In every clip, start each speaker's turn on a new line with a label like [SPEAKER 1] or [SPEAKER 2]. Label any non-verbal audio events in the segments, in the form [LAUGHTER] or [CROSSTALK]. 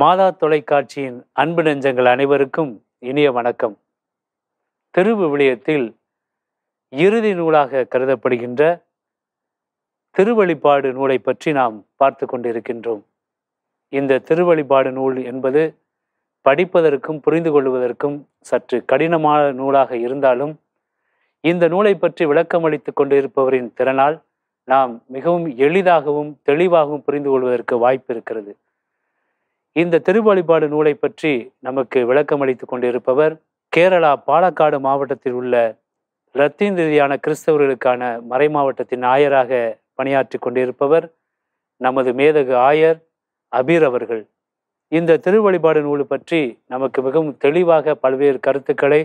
[SPEAKER 1] மாதா தொலைக்காட்சியின் அன்பு நெஞ்சங்கள் அனைவருக்கும் இனிய வணக்கம் திருவிவிலியத்தில் இறுதி நூலாக கருதப்படுகின்ற திருவழிபாடு நூலை பற்றி நாம் பார்த்து கொண்டிருக்கின்றோம் இந்த திருவழிபாடு நூல் என்பது படிப்பதற்கும் புரிந்து கொள்வதற்கும் சற்று கடினமான நூலாக இருந்தாலும் இந்த நூலை பற்றி விளக்கமளித்துக் கொண்டிருப்பவரின் திறனால் நாம் மிகவும் எளிதாகவும் தெளிவாகவும் புரிந்து கொள்வதற்கு வாய்ப்பு இருக்கிறது இந்த திருவழிபாடு நூலை பற்றி நமக்கு விளக்கம் அளித்து கொண்டிருப்பவர் கேரளா பாலக்காடு மாவட்டத்தில் உள்ள ரீதியான கிறிஸ்தவர்களுக்கான மறை மாவட்டத்தின் ஆயராக பணியாற்றி கொண்டிருப்பவர் நமது மேதகு ஆயர் அபீர் அவர்கள் இந்த திருவழிபாடு நூலு பற்றி நமக்கு மிகவும் தெளிவாக பல்வேறு கருத்துக்களை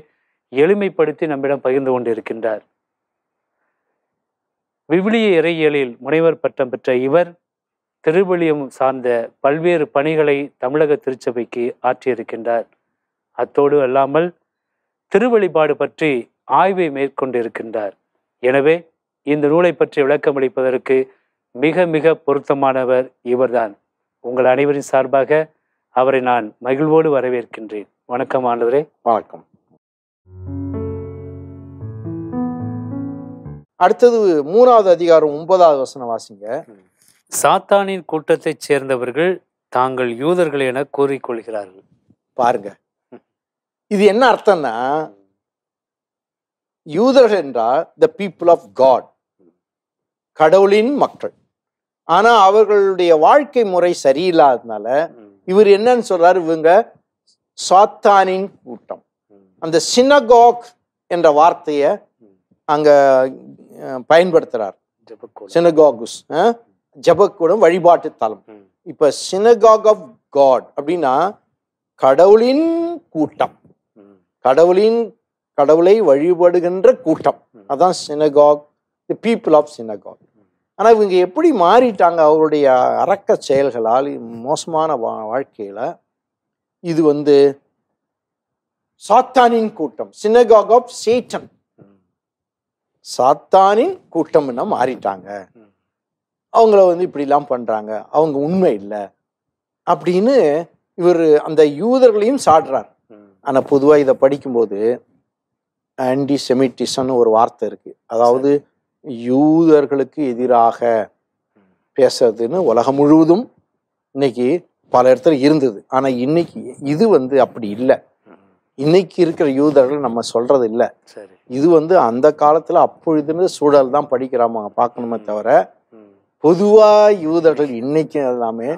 [SPEAKER 1] எளிமைப்படுத்தி நம்மிடம் பகிர்ந்து கொண்டிருக்கின்றார் விவிலிய இறையியலில் முனைவர் பட்டம் பெற்ற இவர் திருவள்ளியம் சார்ந்த பல்வேறு பணிகளை தமிழக திருச்சபைக்கு ஆற்றியிருக்கின்றார் அத்தோடு அல்லாமல் திருவழிபாடு பற்றி ஆய்வை மேற்கொண்டிருக்கின்றார் எனவே இந்த நூலை பற்றி விளக்கமளிப்பதற்கு மிக மிக பொருத்தமானவர் இவர்தான் உங்கள் அனைவரின் சார்பாக அவரை நான் மகிழ்வோடு வரவேற்கின்றேன் வணக்கம் ஆண்டவரே வணக்கம்
[SPEAKER 2] அடுத்தது மூணாவது அதிகாரம் ஒன்பதாவது வசனம் வாசிங்க
[SPEAKER 1] சாத்தானின் கூட்டத்தைச் சேர்ந்தவர்கள் தாங்கள் யூதர்கள்
[SPEAKER 2] என கூறிக்கொள்கிறார்கள் பாருங்க இது என்ன அர்த்தம்னா யூதர்கள் என்றால் த பீப்புள் ஆஃப் காட் கடவுளின் மக்கள் ஆனா அவர்களுடைய வாழ்க்கை முறை சரியில்லாததுனால இவர் என்னன்னு சொல்றாரு இவங்க சாத்தானின் கூட்டம் அந்த சினகாக் என்ற வார்த்தையை அங்க பயன்படுத்துறார் சினகாகுஸ் ஜபக்கூடம் வழிபாட்டு தலம் இப்ப சினகாக் ஆஃப் காட் அப்படின்னா கடவுளின் கூட்டம் கடவுளின் கடவுளை வழிபடுகின்ற கூட்டம் அதான் synagogue the people of synagogue ஆனா இவங்க எப்படி மாறிட்டாங்க அவருடைய அறக்க செயல்களால் மோசமான வா வாழ்க்கையில இது வந்து சாத்தானின் கூட்டம் சினகாக் ஆஃப் சேட்டன் சாத்தானின் கூட்டம்னா மாறிட்டாங்க அவங்கள வந்து இப்படிலாம் பண்ணுறாங்க அவங்க உண்மை இல்லை அப்படின்னு இவர் அந்த யூதர்களையும் சாடுறார் ஆனால் பொதுவாக இதை படிக்கும்போது ஆன்டி செமிட்டிசம்னு ஒரு வார்த்தை இருக்குது அதாவது யூதர்களுக்கு எதிராக பேசுறதுன்னு உலகம் முழுவதும் இன்னைக்கு பல இடத்துல இருந்தது ஆனால் இன்னைக்கு இது வந்து அப்படி இல்லை இன்னைக்கு இருக்கிற யூதர்கள் நம்ம சொல்றது இல்லை இது வந்து அந்த காலத்தில் அப்பொழுதுன்னு சூழல் தான் படிக்கிறாம பார்க்கணுமே தவிர பொதுவாக யூதர்கள் இன்னைக்கு எல்லாமே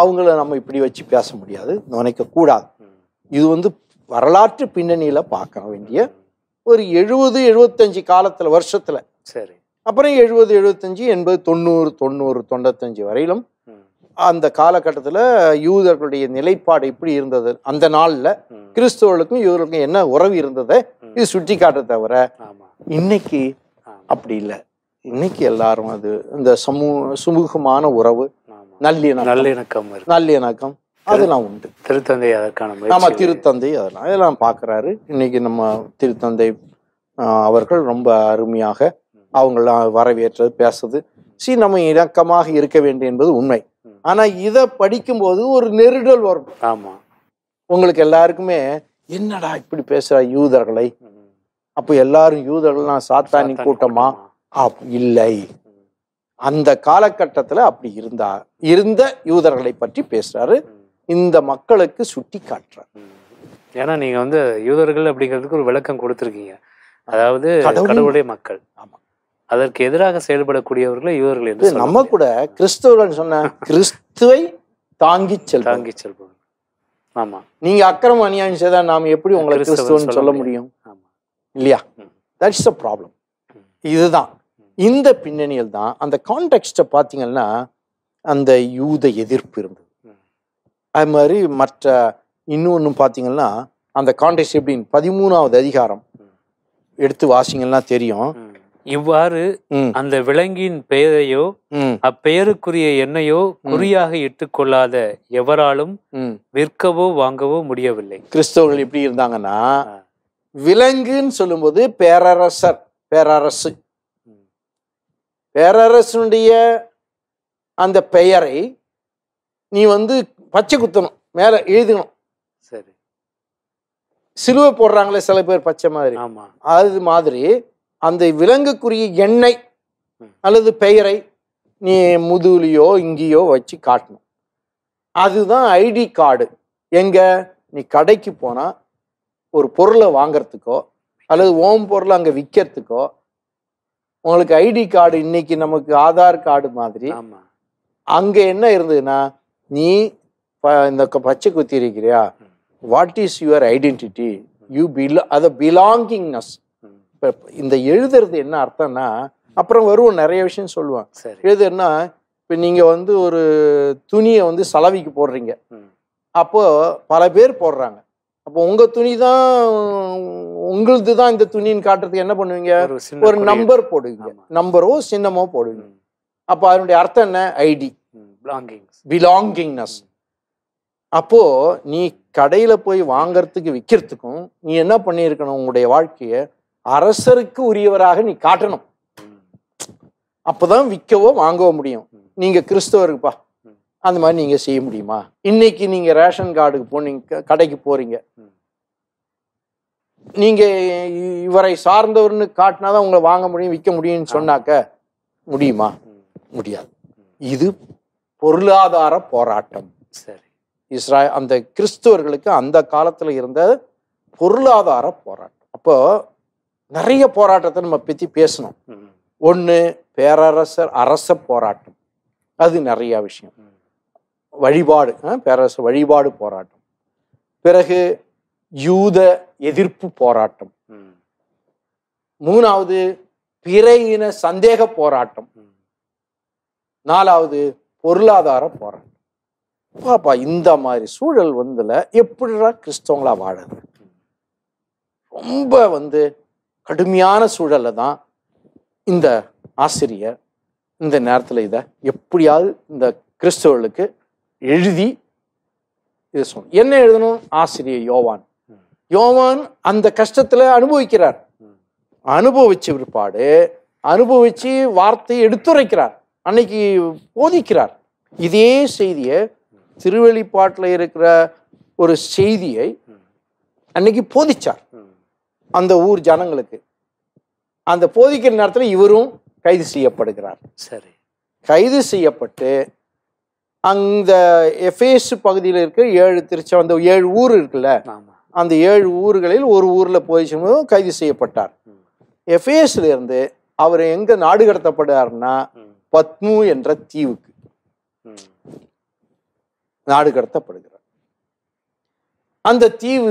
[SPEAKER 2] அவங்கள நம்ம இப்படி வச்சு பேச முடியாது நினைக்கக்கூடாது இது வந்து வரலாற்று பின்னணியில் பார்க்க வேண்டிய ஒரு எழுபது எழுபத்தஞ்சு காலத்தில் வருஷத்தில் சரி அப்புறம் எழுபது எழுபத்தஞ்சு எண்பது தொண்ணூறு தொண்ணூறு தொண்ணூத்தஞ்சு வரையிலும் அந்த காலகட்டத்தில் யூதர்களுடைய நிலைப்பாடு இப்படி இருந்தது அந்த நாளில் கிறிஸ்தவர்களுக்கும் யூதர்களுக்கும் என்ன உறவு இருந்ததை இது சுட்டி காட்ட தவிர இன்னைக்கு அப்படி இல்லை இன்னைக்கு எல்லாரும் அது இந்த சமூ சுமூகமான உறவு நல்லிணக்கம் நல்லிணக்கம் நல்லிணக்கம் அதெல்லாம் உண்டு
[SPEAKER 1] திருத்தந்தை அதற்கான நம்ம
[SPEAKER 2] திருத்தந்தை அதெல்லாம் அதெல்லாம் பாக்குறாரு இன்னைக்கு நம்ம திருத்தந்தை அவர்கள் ரொம்ப அருமையாக அவங்களாம் வரவேற்றது பேசுறது சி நம்ம இணக்கமாக இருக்க வேண்டும் என்பது உண்மை ஆனா இதை படிக்கும்போது ஒரு நெருடல் வரும் ஆமா உங்களுக்கு எல்லாருக்குமே என்னடா இப்படி பேசுற யூதர்களை அப்போ எல்லாரும் யூதர்கள் சாத்தானி கூட்டமா இல்லை அந்த காலகட்டத்தில் அப்படி இருந்தா இருந்த யூதர்களை பற்றி பேசுறாரு இந்த மக்களுக்கு சுட்டி காட்டுற
[SPEAKER 1] ஏன்னா நீங்க வந்து யூதர்கள் அப்படிங்கிறதுக்கு ஒரு விளக்கம் கொடுத்துருக்கீங்க அதாவது கடவுளுடைய மக்கள் ஆமா அதற்கு எதிராக செயல்படக்கூடியவர்களே
[SPEAKER 2] யூதர்கள் என்று நம்ம கூட கிறிஸ்தவர்கள் சொன்ன கிறிஸ்துவை தாங்கி செல் தாங்கி செல்பவர் ஆமா நீங்க அக்கிரம அநியாயம் செய்தால் நாம் எப்படி உங்களை கிறிஸ்துவன் சொல்ல முடியும் இல்லையா தட்ஸ் அ ப்ராப்ளம் இதுதான் இந்த பின்னணியில் தான் அந்த கான்டெக்ட்டை பார்த்தீங்கன்னா அந்த யூத எதிர்ப்பு இருந்தது அது மாதிரி மற்ற இன்னொன்று பார்த்தீங்கன்னா அந்த கான்டெக்ட் எப்படின்னு பதிமூணாவது அதிகாரம் எடுத்து வாசிங்கன்னா தெரியும்
[SPEAKER 1] இவ்வாறு அந்த விலங்கின் பெயரையோ அப்பெயருக்குரிய எண்ணையோ குறியாக இட்டுக்கொள்ளாத எவராலும்
[SPEAKER 2] விற்கவோ வாங்கவோ முடியவில்லை கிறிஸ்தவர்கள் எப்படி இருந்தாங்கன்னா விலங்குன்னு சொல்லும்போது பேரரசர் பேரரசு பேரரசனுடைய அந்த பெயரை நீ வந்து பச்சை குத்தணும் மேலே எழுதணும் சரி சிலுவை போடுறாங்களே சில பேர் பச்சை மாதிரி ஆமாம் அது மாதிரி அந்த விலங்குக்குரிய எண்ணெய் அல்லது பெயரை நீ முதுகுலையோ இங்கேயோ வச்சு காட்டணும் அதுதான் ஐடி கார்டு எங்கே நீ கடைக்கு போனால் ஒரு பொருளை வாங்கிறதுக்கோ அல்லது ஓம் பொருளை அங்கே விற்கிறதுக்கோ உங்களுக்கு ஐடி கார்டு இன்னைக்கு நமக்கு ஆதார் கார்டு மாதிரி அங்கே என்ன இருந்ததுன்னா நீ இந்த பச்சை குத்தி இருக்கிறியா what is your identity you பிலா அத பிலாங்கிங்னஸ் இந்த எழுதுறது என்ன அர்த்தம்னா அப்புறம் வருவோம் நிறைய விஷயம் சொல்லுவான் எழுதுன்னா இப்போ நீங்கள் வந்து ஒரு துணியை வந்து சலவிக்கு போடுறீங்க அப்போது பல பேர் போடுறாங்க அப்போ உங்க துணி தான் உங்களுக்கு தான் இந்த துணின்னு காட்டுறதுக்கு என்ன பண்ணுவீங்க ஒரு நம்பர் போடுவீங்க நம்பரோ சின்னமோ போடுவீங்க அப்போ அதனுடைய அர்த்தம் என்ன ஐடி பிலாங்கிங்னஸ் அப்போ நீ கடையில போய் வாங்கறதுக்கு விற்கிறதுக்கும் நீ என்ன பண்ணியிருக்கணும் உங்களுடைய வாழ்க்கைய அரசருக்கு உரியவராக நீ காட்டணும் அப்போதான் விற்கவோ வாங்கவோ முடியும் நீங்க கிறிஸ்தவருக்குப்பா அந்த மாதிரி நீங்கள் செய்ய முடியுமா இன்னைக்கு நீங்கள் ரேஷன் கார்டுக்கு போனீங்க கடைக்கு போகிறீங்க நீங்கள் இவரை சார்ந்தவர்னு காட்டினா தான் உங்களை வாங்க முடியும் விற்க முடியும்னு சொன்னாக்க முடியுமா முடியாது இது பொருளாதார போராட்டம் சரி இஸ்ரா அந்த கிறிஸ்துவர்களுக்கு அந்த காலத்தில் இருந்த பொருளாதார போராட்டம் அப்போ நிறைய போராட்டத்தை நம்ம பற்றி பேசணும் ஒன்று பேரரசர் அரச போராட்டம் அது நிறையா விஷயம் வழிபாடு பேரரசு வழிபாடு போராட்டம் பிறகு யூத எதிர்ப்பு போராட்டம் மூணாவது பிறையின சந்தேக போராட்டம் நாலாவது பொருளாதார போராட்டம் பாப்பா இந்த மாதிரி சூழல் வந்துல எப்படிடா கிறிஸ்தவங்களா வாழது ரொம்ப வந்து கடுமையான சூழல்ல தான் இந்த ஆசிரியர் இந்த நேரத்தில் இதை எப்படியாவது இந்த கிறிஸ்தவர்களுக்கு எழுதி இதை சொல்லணும் என்ன எழுதணும் ஆசிரியர் யோவான் யோவான் அந்த கஷ்டத்தில் அனுபவிக்கிறார் அனுபவிச்ச பிற்பாடு அனுபவிச்சு வார்த்தையை எடுத்துரைக்கிறார் அன்னைக்கு போதிக்கிறார் இதே செய்தியை திருவெளிப்பாட்டில் இருக்கிற ஒரு செய்தியை அன்னைக்கு போதிச்சார் அந்த ஊர் ஜனங்களுக்கு அந்த போதிக்கிற நேரத்தில் இவரும் கைது செய்யப்படுகிறார் சரி கைது செய்யப்பட்டு அந்த எஃபேஸ் பகுதியில் இருக்கிற ஏழு திருச்சி அந்த ஏழு ஊர் இருக்குல்ல அந்த ஏழு ஊர்களில் ஒரு ஊரில் போய் செல்வதும் கைது செய்யப்பட்டார் இருந்து அவர் எங்கே நாடு கடத்தப்படுறாருன்னா பத்மு என்ற தீவுக்கு நாடு கடத்தப்படுகிறார் அந்த தீவு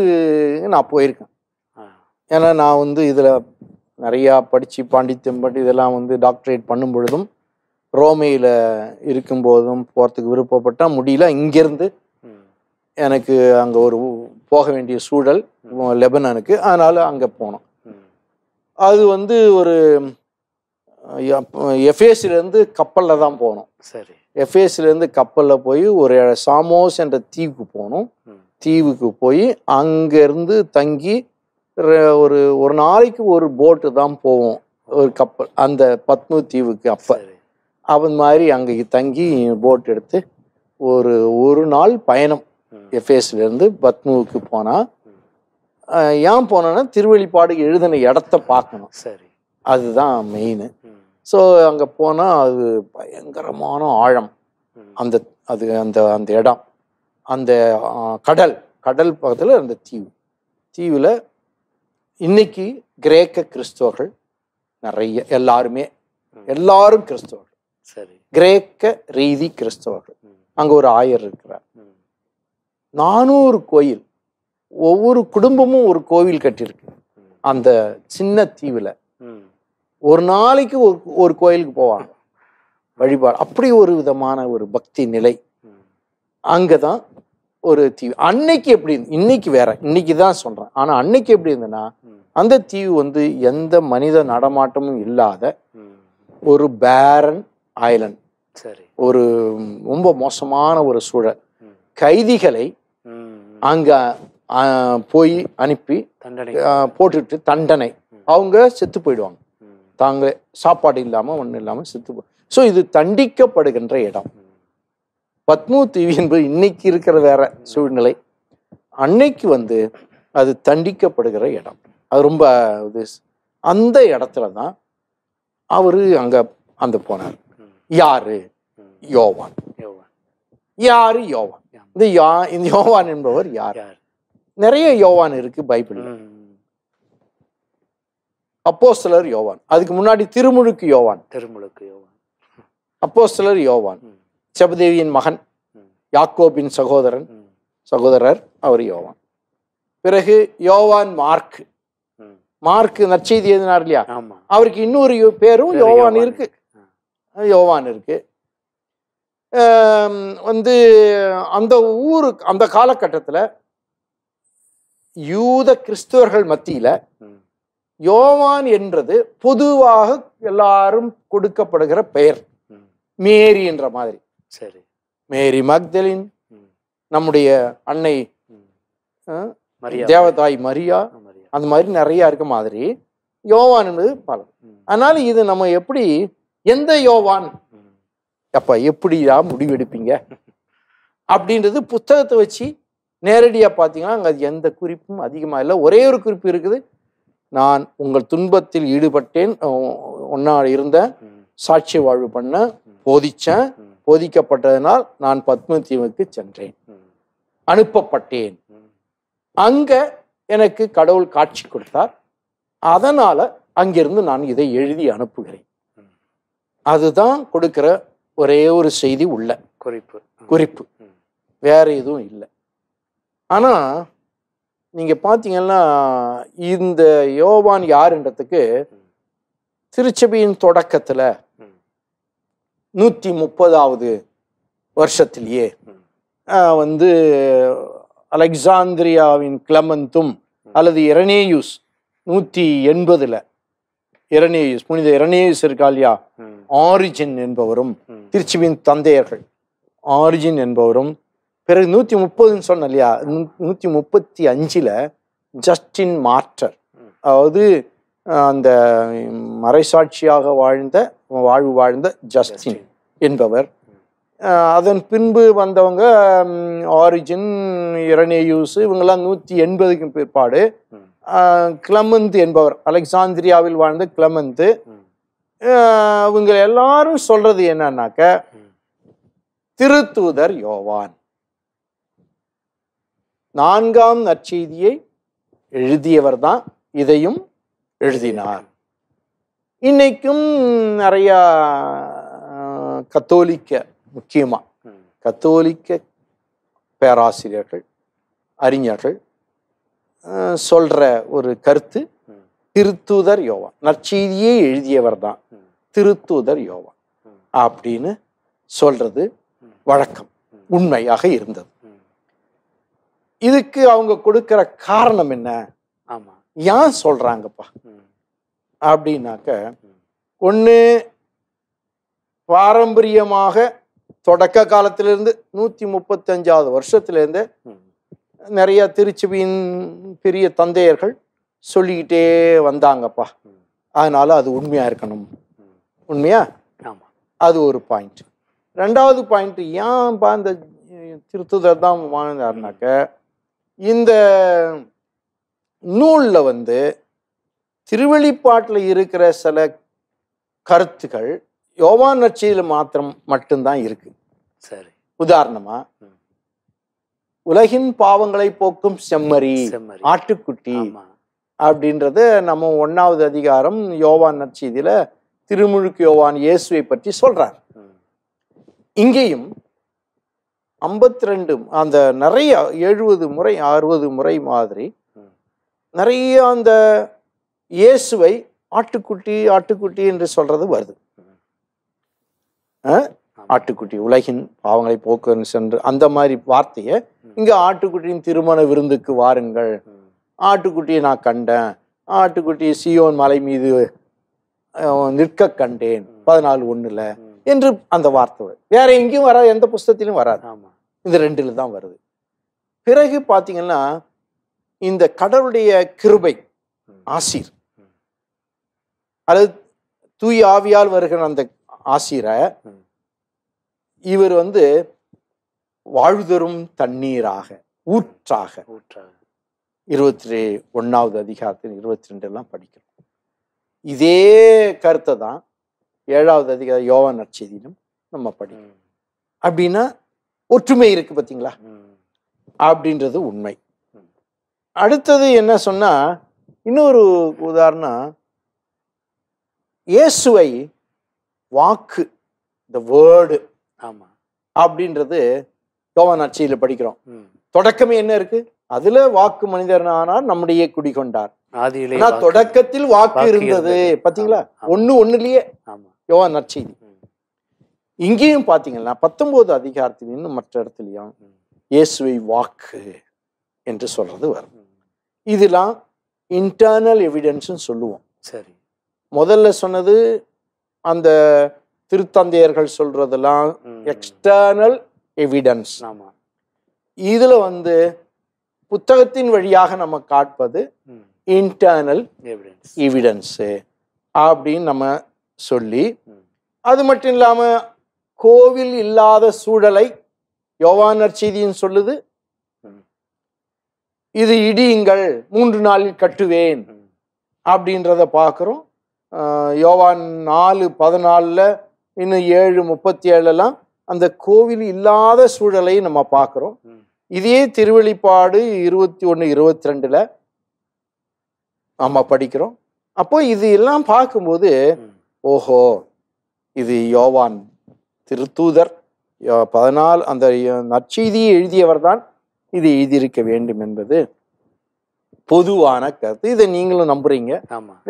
[SPEAKER 2] நான் போயிருக்கேன் ஏன்னா நான் வந்து இதில் நிறையா படித்து பாண்டித்தம் பட்டு இதெல்லாம் வந்து டாக்டரேட் பண்ணும் பொழுதும் ரோமையில் இருக்கும்போதும் போகிறதுக்கு விருப்பப்பட்டால் முடியல இங்கேருந்து எனக்கு அங்கே ஒரு போக வேண்டிய சூழல் லெபனானுக்கு அதனால் அங்கே போனோம் அது வந்து ஒரு எஃப்ஏஸ்லேருந்து கப்பலில் தான் போனோம் சரி எஃப்ஏஸ்லேருந்து கப்பலில் போய் ஒரு சாமோஸ் என்ற தீவுக்கு போனோம் தீவுக்கு போய் அங்கேருந்து தங்கி ஒரு ஒரு நாளைக்கு ஒரு போட்டு தான் போவோம் ஒரு கப்பல் அந்த பத்மு தீவுக்கு அப்போ அவன் மாதிரி அங்கே தங்கி போட் எடுத்து ஒரு ஒரு நாள் பயணம் எஃப்எஸ்லேருந்து பத்மூவுக்கு போனால் ஏன் போனோன்னா திருவெளிப்பாடு எழுதின இடத்த பார்க்கணும் சரி அதுதான் மெயின் ஸோ அங்கே போனால் அது பயங்கரமான ஆழம் அந்த அது அந்த அந்த இடம் அந்த கடல் கடல் பக்கத்தில் அந்த தீவு தீவில் இன்னைக்கு கிரேக்க கிறிஸ்தவர்கள் நிறைய எல்லாருமே எல்லாரும் கிறிஸ்தவர்கள் கிரேக்க ரீதி கிறிஸ்தவர்கள் அங்க ஒரு ஆயர் இருக்கிறார் நானூறு கோயில் ஒவ்வொரு குடும்பமும் ஒரு கோவில் கட்டிருக்கு அந்த சின்ன தீவுல ஒரு நாளைக்கு ஒரு கோயிலுக்கு போவாங்க வழிபாடு அப்படி ஒரு விதமான ஒரு பக்தி நிலை அங்கதான் ஒரு தீவு அன்னைக்கு எப்படி இன்னைக்கு வேற இன்னைக்கு தான் சொல்றேன் ஆனா அன்னைக்கு எப்படி இருந்ததுன்னா அந்த தீவு வந்து எந்த மனித நடமாட்டமும் இல்லாத ஒரு பேரன் ஐலண்ட் சரி ஒரு ரொம்ப மோசமான ஒரு சூழல் கைதிகளை அங்க போய் அனுப்பி தண்டனை போட்டுட்டு தண்டனை அவங்க செத்து போயிடுவாங்க தாங்க சாப்பாடு இல்லாமல் ஒன்றும் இல்லாமல் செத்து போ ஸோ இது தண்டிக்கப்படுகின்ற இடம் பத்மு தீவி என்பது இன்னைக்கு இருக்கிற வேற சூழ்நிலை அன்னைக்கு வந்து அது தண்டிக்கப்படுகிற இடம் அது ரொம்ப அந்த இடத்துல தான் அவர் அங்கே அந்த போனார் யாரு யோவான் யாரு யோவான் இந்த யா இந்த யோவான் என்பவர் யார் நிறைய யோவான் இருக்கு பைபிள் அப்போ சிலர் யோவான் அதுக்கு முன்னாடி திருமுழுக்கு யோவான் திருமுழுக்கு யோவான் அப்போ சிலர் யோவான் செபதேவியின் மகன் யாக்கோபின் சகோதரன் சகோதரர் அவர் யோவான் பிறகு யோவான் மார்க் மார்க் நற்செய்தி எழுதினார் இல்லையா அவருக்கு இன்னொரு பேரும் யோவான் இருக்கு யோவான் இருக்குது வந்து அந்த ஊருக்கு அந்த காலகட்டத்தில் யூத கிறிஸ்துவர்கள் மத்தியில் யோவான் என்றது பொதுவாக எல்லாரும் கொடுக்கப்படுகிற பெயர் மேரி என்ற மாதிரி சரி மேரி மக்தலின் நம்முடைய அன்னை தேவதாய் மரியா அந்த மாதிரி நிறைய இருக்க மாதிரி யோவான் என்பது பல அதனால இது நம்ம எப்படி எந்த யோவான் அப்ப எப்படியா முடிவெடுப்பீங்க அப்படின்றது புத்தகத்தை வச்சு நேரடியாக பாத்தீங்கன்னா அங்கே அது எந்த குறிப்பும் அதிகமாக இல்லை ஒரே ஒரு குறிப்பு இருக்குது நான் உங்கள் துன்பத்தில் ஈடுபட்டேன் ஒன்னா இருந்த சாட்சி வாழ்வு பண்ண போதிச்சேன் போதிக்கப்பட்டதனால் நான் பத்மதீவுக்கு சென்றேன் அனுப்பப்பட்டேன் அங்க எனக்கு கடவுள் காட்சி கொடுத்தார் அதனால அங்கிருந்து நான் இதை எழுதி அனுப்புகிறேன் அதுதான் கொடுக்குற ஒரே ஒரு செய்தி உள்ள குறிப்பு குறிப்பு வேற எதுவும் இல்லை ஆனால் நீங்கள் பார்த்தீங்கன்னா இந்த யோவான் யாருன்றதுக்கு திருச்சபையின் தொடக்கத்துல நூற்றி முப்பதாவது வருஷத்திலேயே வந்து அலெக்சாந்திரியாவின் கிளமந்தும் அல்லது இரனேயூஸ் நூற்றி எண்பதுல இரனேயூஸ் புனித இரனேயூஸ் இருக்கா இல்லையா ஆரிஜின் என்பவரும் திருச்சிவின் தந்தையர்கள் ஆரிஜின் என்பவரும் பிறகு நூத்தி முப்பதுன்னு சொன்ன இல்லையா நூத்தி முப்பத்தி அஞ்சுல ஜஸ்டின் மாஸ்டர் அதாவது அந்த மறைசாட்சியாக வாழ்ந்த வாழ்வு வாழ்ந்த ஜஸ்டின் என்பவர் அதன் பின்பு வந்தவங்க ஆரிஜின் இரணியூஸ் இவங்கெல்லாம் நூத்தி எண்பதுக்கு பிற்பாடு கிளமந்த் என்பவர் அலெக்சாந்திரியாவில் வாழ்ந்த கிளமந்து இவங்க எல்லாரும் சொல்றது என்னன்னாக்க திருத்தூதர் யோவான் நான்காம் நற்செய்தியை எழுதியவர் தான் இதையும் எழுதினார் இன்னைக்கும் நிறையா கத்தோலிக்க முக்கியமாக கத்தோலிக்க பேராசிரியர்கள் அறிஞர்கள் சொல்கிற ஒரு கருத்து திருத்தூதர் யோவா நற்செய்தியே எழுதியவர் தான் திருத்தூதர் யோவா அப்படின்னு சொல்றது வழக்கம் உண்மையாக இருந்தது இதுக்கு அவங்க கொடுக்கிற காரணம் என்ன ஆமா ஏன் சொல்றாங்கப்பா அப்படின்னாக்க ஒன்று பாரம்பரியமாக தொடக்க காலத்திலிருந்து நூத்தி முப்பத்தஞ்சாவது வருஷத்திலேருந்து நிறைய திருச்சுவியின் பெரிய தந்தையர்கள் சொல்லிக்கிட்டே வந்தாங்கப்பா அதனால் அது உண்மையாக இருக்கணும் உண்மையா ஆமாம் அது ஒரு பாயிண்ட் ரெண்டாவது பாயிண்ட் ஏன்பா இந்த திருத்துதர் தான் வாழ்ந்தாருனாக்க இந்த நூலில் வந்து திருவெளிப்பாட்டில் இருக்கிற சில கருத்துக்கள் யோவான் நச்சியில் மாத்திரம் மட்டும்தான் இருக்கு சரி உதாரணமா உலகின் பாவங்களை போக்கும் செம்மறி ஆட்டுக்குட்டி அப்படின்றது நம்ம ஒன்றாவது அதிகாரம் யோவான் நற்செய்தியில் திருமுழுக்கு யோவான் இயேசுவை பற்றி சொல்கிறார் இங்கேயும் ஐம்பத்தி ரெண்டு அந்த நிறைய எழுபது முறை அறுபது முறை மாதிரி நிறைய அந்த இயேசுவை ஆட்டுக்குட்டி ஆட்டுக்குட்டி என்று சொல்றது வருது ஆட்டுக்குட்டி உலகின் பாவங்களை போக்குன்னு சென்று அந்த மாதிரி வார்த்தையை இங்க ஆட்டுக்குட்டியின் திருமண விருந்துக்கு வாருங்கள் ஆட்டுக்குட்டியை நான் கண்டேன் ஆட்டுக்குட்டி சியோன் மலை மீது நிற்க கண்டேன் பதினாலு ஒன்றில் என்று அந்த வார்த்தை வேற எங்கேயும் வராது எந்த புஸ்தத்திலும் வராது இந்த ரெண்டில் தான் வருது பிறகு பார்த்தீங்கன்னா இந்த கடவுளுடைய கிருபை ஆசீர் அல்லது தூய் ஆவியால் வருகிற அந்த ஆசிர இவர் வந்து வாழ்தரும் தண்ணீராக ஊற்றாக ஊற்றாக இருபத்தி ஒன்றாவது அதிகாரத்தின் இருபத்தி எல்லாம் படிக்கிறோம் இதே கருத்தை தான் ஏழாவது அதிகார யோகா நற்செய்தியிலும் நம்ம படிக்கணும் அப்படின்னா ஒற்றுமை இருக்குது பார்த்தீங்களா அப்படின்றது உண்மை அடுத்தது என்ன சொன்னால் இன்னொரு உதாரணம் இயேசுவை வாக்கு த வேர்டு ஆமாம் அப்படின்றது யோவான் நற்செய்தியில படிக்கிறோம் தொடக்கமே என்ன இருக்குது அதுல வாக்கு மனிதர் ஆனார் நம்முடைய குடிகொண்டார் தொடக்கத்தில் வாக்கு இருந்தது பாத்தீங்களா ஒண்ணு ஒண்ணுலயே யோவா நற்செய்தி இங்கேயும் பாத்தீங்கன்னா பத்தொன்பது அதிகாரத்தில் மற்ற இடத்துலயும் இயேசுவை வாக்கு என்று சொல்றது வரும் இதெல்லாம் இன்டர்னல் எவிடன்ஸ் சொல்லுவோம் சரி முதல்ல சொன்னது அந்த திருத்தந்தையர்கள் சொல்றதெல்லாம் எக்ஸ்டர்னல் எவிடன்ஸ் ஆமா இதுல வந்து புத்தகத்தின் வழியாக நம்ம காட்பது இன்டர்னல் எவிடன்ஸு அப்படின்னு நம்ம சொல்லி அது மட்டும் இல்லாமல் கோவில் இல்லாத சூழலை யோவானர் செய்தின்னு சொல்லுது இது இடியுங்கள் மூன்று நாளில் கட்டுவேன் அப்படின்றத பார்க்குறோம் யோவான் நாலு பதினாலில் இன்னும் ஏழு முப்பத்தி ஏழுலாம் அந்த கோவில் இல்லாத சூழலை நம்ம பார்க்குறோம் இதே திருவெளிப்பாடு இருபத்தி ஒன்று இருபத்தி ரெண்டில் ஆமாம் படிக்கிறோம் அப்போ இது எல்லாம் பார்க்கும்போது ஓஹோ இது யோவான் திருத்தூதர் பதினாலு அந்த நற்செய்தியை எழுதியவர் தான் இது எழுதியிருக்க வேண்டும் என்பது பொதுவான கருத்து இதை நீங்களும் நம்புறீங்க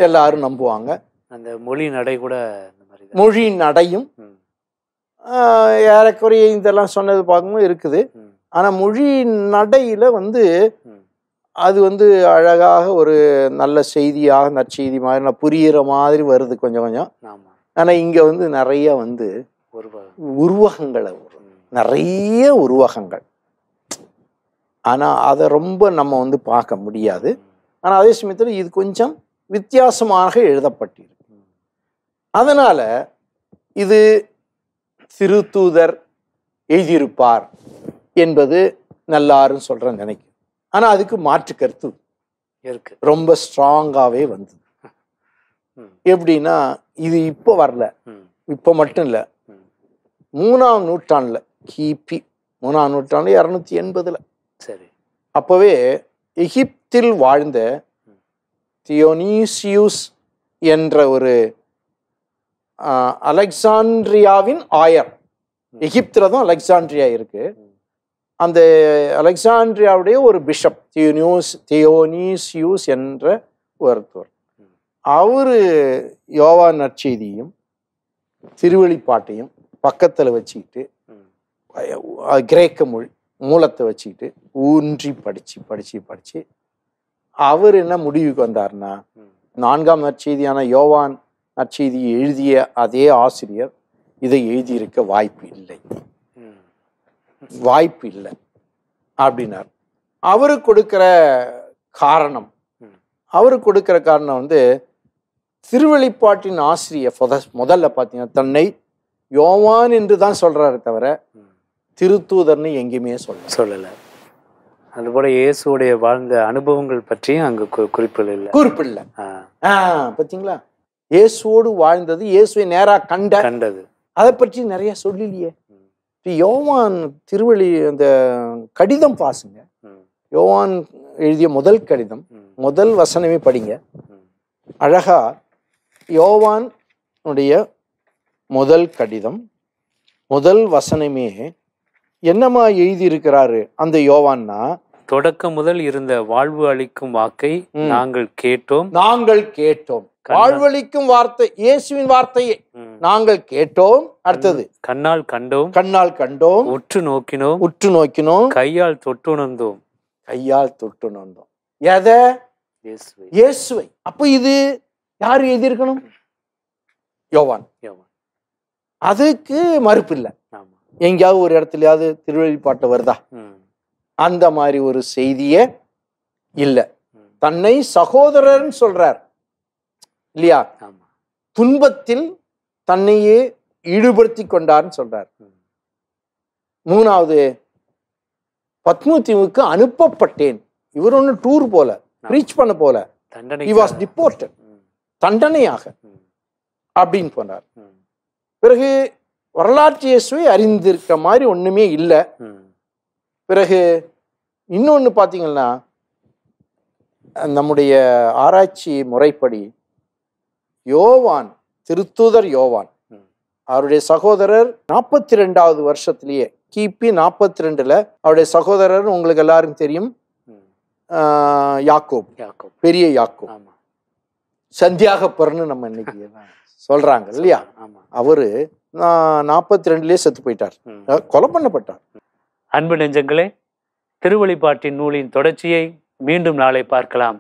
[SPEAKER 2] எல்லாரும் நம்புவாங்க அந்த மொழி நடை கூட மொழி நடையும் ஏறக்குறைய இதெல்லாம் சொன்னது பார்க்கும்போது இருக்குது ஆனால் மொழி நடையில் வந்து அது வந்து அழகாக ஒரு நல்ல செய்தியாக நற்செய்தி மாதிரி நான் புரிகிற மாதிரி வருது கொஞ்சம் கொஞ்சம் ஆனால் இங்கே வந்து நிறைய வந்து உருவகங்களை நிறைய உருவகங்கள் ஆனால் அதை ரொம்ப நம்ம வந்து பார்க்க முடியாது ஆனால் அதே சமயத்தில் இது கொஞ்சம் வித்தியாசமாக எழுதப்பட்டிருக்கு அதனால் இது திருத்தூதர் எழுதியிருப்பார் என்பது நல்லாருன்னு சொல்கிறேன் நினைக்கும் ஆனால் அதுக்கு மாற்று கருத்து இருக்கு ரொம்ப ஸ்ட்ராங்காகவே வந்தது எப்படின்னா இது இப்போ வரல இப்போ மட்டும் இல்லை மூணாம் நூற்றாண்டில் கிபி மூணாம் நூற்றாண்டு இரநூத்தி எண்பதில் சரி அப்போவே எகிப்தில் வாழ்ந்த தியோனீசியூஸ் என்ற ஒரு அலெக்சாண்ட்ரியாவின் ஆயர் எகிப்தில் தான் அலெக்சாண்ட்ரியா இருக்குது அந்த அலெக்சாண்ட்ரியாவுடைய ஒரு பிஷப் தியோனியூஸ் தியோனிசியூஸ் என்ற ஒருத்தவர் அவர் யோவா நற்செய்தியும் திருவெளிப்பாட்டையும் பக்கத்தில் வச்சுக்கிட்டு கிரேக்க மொழி மூலத்தை வச்சுக்கிட்டு ஊன்றி படித்து படித்து படித்து அவர் என்ன முடிவுக்கு வந்தார்னா நான்காம் நற்செய்தியான யோவான் நற்செய்தியை எழுதிய அதே ஆசிரியர் இதை எழுதியிருக்க வாய்ப்பு இல்லை வாய்ப்பு இல்லை அப்படின்னார் அவரு கொடுக்கிற காரணம் அவரு கொடுக்கிற காரணம் வந்து திருவெளிப்பாட்டின் ஆசிரியர் முதல்ல பார்த்தீங்கன்னா தன்னை யோவான் என்று தான் சொல்கிறாரு தவிர திருத்தூதர்னு எங்கேயுமே சொல்ல சொல்லலை அதுபோல இயேசுடைய வாழ்ந்த அனுபவங்கள் பற்றியும் அங்கு குறிப்பில் இல்லை குறிப்பில்லை ஆ பார்த்தீங்களா இயேசுவோடு வாழ்ந்தது இயேசுவை நேராக கண்ட கண்டது அதை பற்றி நிறைய சொல்லலையே யோவான் திருவள்ளி அந்த கடிதம் பாசுங்க யோவான் எழுதிய முதல் கடிதம் முதல் வசனமே படிங்க அழகா யோவான் உடைய முதல் கடிதம் முதல் வசனமே என்னமா எழுதியிருக்கிறாரு அந்த யோவான்னா
[SPEAKER 1] தொடக்கம் முதல் இருந்த வாழ்வு அளிக்கும் வாக்கை நாங்கள் கேட்டோம் நாங்கள் கேட்டோம்
[SPEAKER 2] வாழ்வழிக்கும் வார்த்தை இயேசுவின் வார்த்தையை நாங்கள் கேட்டோம் அடுத்தது கண்ணால் கண்டோம் கண்ணால் கண்டோம் உற்று நோக்கினோம் உற்று நோக்கினோம் கையால் தொட்டுணர்ந்தோம் கையால் தொட்டுணர்ந்தோம் எதை இயேசுவை அப்ப இது யாரு எழுதியிருக்கணும் யோவான் யோவான் அதுக்கு மறுப்பு இல்லை எங்கேயாவது ஒரு இடத்துலயாவது திருவழிப்பாட்டை வருதா அந்த மாதிரி ஒரு செய்திய இல்லை தன்னை சகோதரர்னு சொல்றார் இல்லையா துன்பத்தில் தன்னையே ஈடுபடுத்தி கொண்டார்னு சொல்றார் மூணாவது பத்மூத்திமுக்கு அனுப்பப்பட்டேன் இவர் ஒன்று டூர் போல ரீச் பண்ண போல தண்டனையாக அப்படின்னு போனார் பிறகு வரலாற்று இயேசுவை அறிந்திருக்க மாதிரி ஒண்ணுமே இல்லை பிறகு இன்னொன்று பார்த்தீங்கன்னா நம்முடைய ஆராய்ச்சி முறைப்படி யோவான் திருத்துதர் யோவான் அவருடைய சகோதரர் நாற்பத்தி ரெண்டாவது வருஷத்திலேயே கிபி நாற்பத்தி ரெண்டுல அவருடைய சகோதரர் உங்களுக்கு எல்லாருக்கும் தெரியும் யாக்கோப் யாக்கோப் பெரிய யாக்கோப் சந்தியாக பிறனு நம்ம இன்னைக்கு [LAUGHS] சொல்றாங்க இல்லையா அவரு நாற்பத்தி ரெண்டுலயே செத்து போயிட்டார் கொலை பண்ணப்பட்டார்
[SPEAKER 1] அன்பு நெஞ்சங்களே திருவழிபாட்டின் நூலின் தொடர்ச்சியை மீண்டும் நாளை பார்க்கலாம்